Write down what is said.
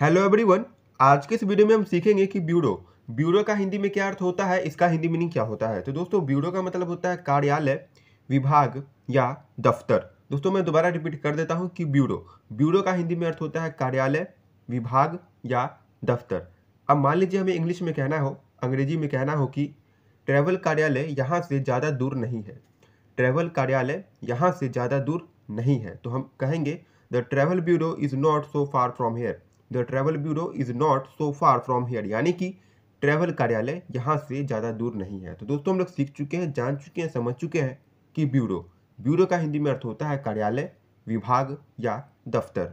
hello everyone आज के इस वीडियो में हम सीखेंगे कि ब्यूरो ब्यूरो का हिंदी में क्या अर्थ होता है इसका हिंदी मीनिंग क्या होता है तो दोस्तों ब्यूरो का मतलब होता है कार्यालय विभाग या दफ्तर दोस्तों मैं दोबारा रिपीट कर देता हूँ कि ब्यूरो ब्यूरो का हिंदी में अर्थ होता है कार्यालय विभाग या दफ्तर अब मान लीजिए हमें इंग्लिश में कहना हो अंग्रेजी में कहना हो कि ट्रैवल कार्यालय यहाँ से ज़्यादा दूर नहीं है ट्रैवल कार्यालय यहाँ से ज़्यादा दूर नहीं है तो हम कहेंगे the travel bureau is not so far from here the travel bureau is not so far from here यानी कि ट्रैवल कार्यालय यहाँ से ज़्यादा दूर नहीं है तो दोस्तों हम लोग सीख चुके हैं जान चुके हैं समझ चुके हैं कि ब्यूरो ब्यूरो का हिंदी में अर्थ होता है कार्यालय विभाग या दफ्तर